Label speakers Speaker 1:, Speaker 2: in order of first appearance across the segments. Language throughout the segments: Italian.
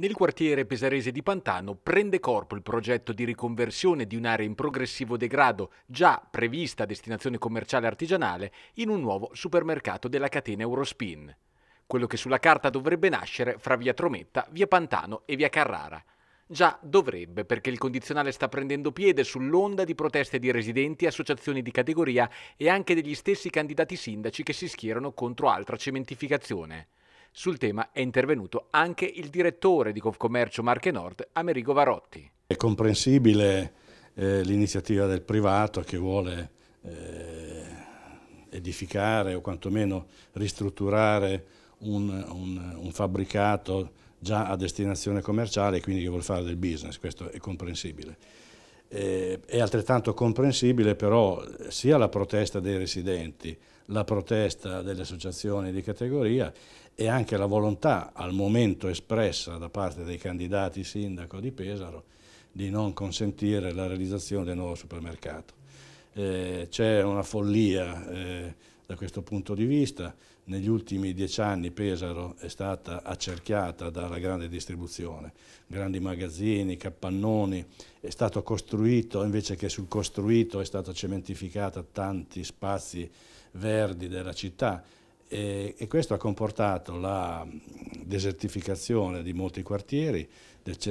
Speaker 1: Nel quartiere pesarese di Pantano prende corpo il progetto di riconversione di un'area in progressivo degrado, già prevista a destinazione commerciale artigianale, in un nuovo supermercato della catena Eurospin. Quello che sulla carta dovrebbe nascere fra via Trometta, via Pantano e via Carrara. Già dovrebbe, perché il condizionale sta prendendo piede sull'onda di proteste di residenti, associazioni di categoria e anche degli stessi candidati sindaci che si schierano contro altra cementificazione. Sul tema è intervenuto anche il direttore di Confcommercio Marche Nord, Amerigo Varotti.
Speaker 2: È comprensibile eh, l'iniziativa del privato che vuole eh, edificare o quantomeno ristrutturare un, un, un fabbricato già a destinazione commerciale e quindi che vuole fare del business, questo è comprensibile. Eh, è altrettanto comprensibile però eh, sia la protesta dei residenti, la protesta delle associazioni di categoria e anche la volontà al momento espressa da parte dei candidati sindaco di Pesaro di non consentire la realizzazione del nuovo supermercato. Eh, C'è una follia eh, da questo punto di vista negli ultimi dieci anni Pesaro è stata accerchiata dalla grande distribuzione, grandi magazzini, capannoni, è stato costruito, invece che sul costruito è stato cementificato tanti spazi verdi della città e, e questo ha comportato la desertificazione di molti quartieri,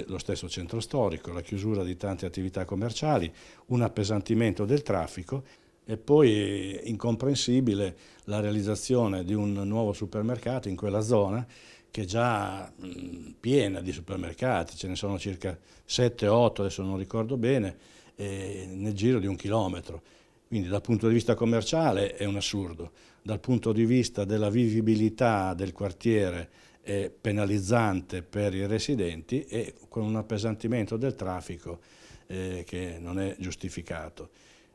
Speaker 2: lo stesso centro storico, la chiusura di tante attività commerciali, un appesantimento del traffico e poi incomprensibile la realizzazione di un nuovo supermercato in quella zona che è già mh, piena di supermercati, ce ne sono circa 7-8, adesso non ricordo bene, nel giro di un chilometro. Quindi dal punto di vista commerciale è un assurdo, dal punto di vista della vivibilità del quartiere è penalizzante per i residenti e con un appesantimento del traffico eh, che non è giustificato.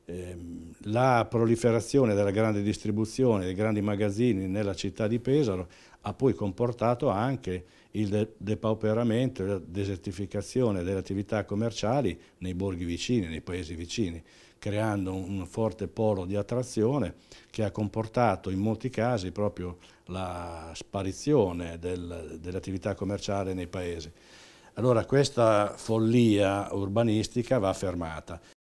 Speaker 2: Ehm, la proliferazione della grande distribuzione, dei grandi magazzini nella città di Pesaro ha poi comportato anche il depauperamento e la desertificazione delle attività commerciali nei borghi vicini, nei paesi vicini, creando un forte polo di attrazione che ha comportato in molti casi proprio la sparizione del, dell'attività commerciale nei
Speaker 1: paesi. Allora questa follia urbanistica va fermata